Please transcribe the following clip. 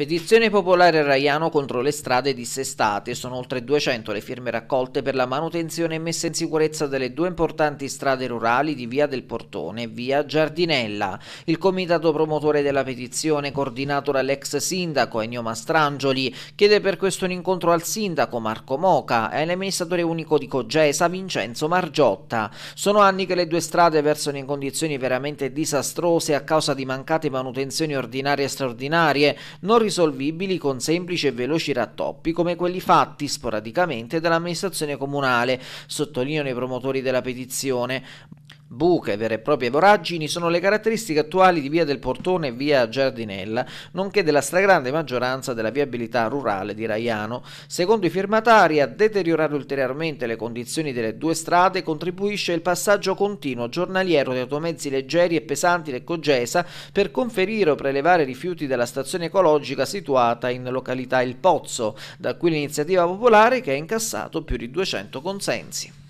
Petizione popolare Raiano contro le strade dissestate. Sono oltre 200 le firme raccolte per la manutenzione e messa in sicurezza delle due importanti strade rurali di Via del Portone e Via Giardinella. Il comitato promotore della petizione, coordinato dall'ex sindaco Ennio Mastrangioli, chiede per questo un incontro al sindaco Marco Moca e all'amministratore unico di Cogesa Vincenzo Margiotta. Sono anni che le due strade versano in condizioni veramente disastrose a causa di mancate manutenzioni ordinarie e straordinarie, non risolvibili con semplici e veloci rattoppi come quelli fatti sporadicamente dall'amministrazione comunale, sottolineano i promotori della petizione, buche, vere e proprie voragini sono le caratteristiche attuali di via del Portone e via Giardinella, nonché della stragrande maggioranza della viabilità rurale di Raiano. Secondo i firmatari, a deteriorare ulteriormente le condizioni delle due strade contribuisce il passaggio continuo giornaliero di automezzi leggeri e pesanti del Cogesa per conferire o prelevare rifiuti dalla stazione ecologica situata in località Il Pozzo, da cui l'iniziativa popolare che ha incassato più di 200 consensi.